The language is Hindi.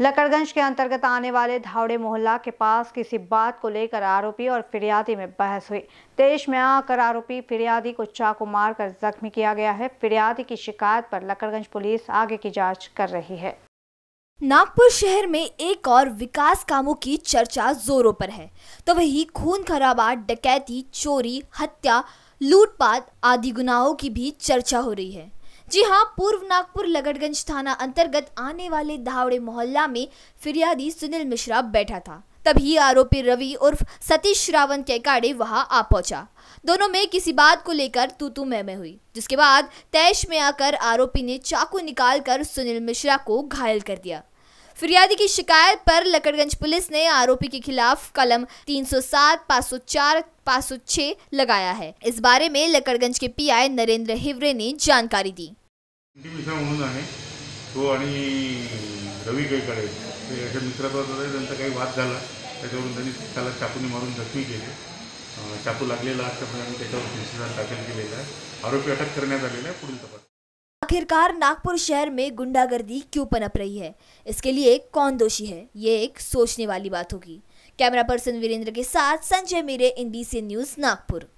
लकड़गंज के अंतर्गत आने वाले धावड़े मोहल्ला के पास किसी बात को लेकर आरोपी और फिरियादी में बहस हुई देश में आकर आरोपी फिरियादी को चाकू मारकर जख्मी किया गया है फिरियादी की शिकायत पर लकड़गंज पुलिस आगे की जांच कर रही है नागपुर शहर में एक और विकास कामों की चर्चा जोरों पर है तो वही खून खराबा डकैती चोरी हत्या लूटपाट आदि गुनाहों की भी चर्चा हो रही है जी हाँ पूर्व नागपुर लगड़गंज थाना अंतर्गत आने वाले धावड़े मोहल्ला में फिरियादी सुनील मिश्रा बैठा था तभी आरोपी रवि उर्फ सतीश रावण कैकाड़े वहां आ पहुंचा दोनों में किसी बात को लेकर तू तू मैं हुई जिसके बाद तैश में आकर आरोपी ने चाकू निकाल कर सुनील मिश्रा को घायल कर दिया फिरियादी की शिकायत पर लकड़गंज पुलिस ने आरोपी के खिलाफ कलम 307, सौ 506 लगाया है इस बारे में लकड़गंज के पीआई नरेंद्र हिवरे ने जानकारी दी मिसा तो वाद आरोपी अटक कर आखिरकार नागपुर शहर में गुंडागर्दी क्यों पनप रही है इसके लिए कौन दोषी है ये एक सोचने वाली बात होगी कैमरा पर्सन वीरेंद्र के साथ संजय मीरे एनबीसी न्यूज नागपुर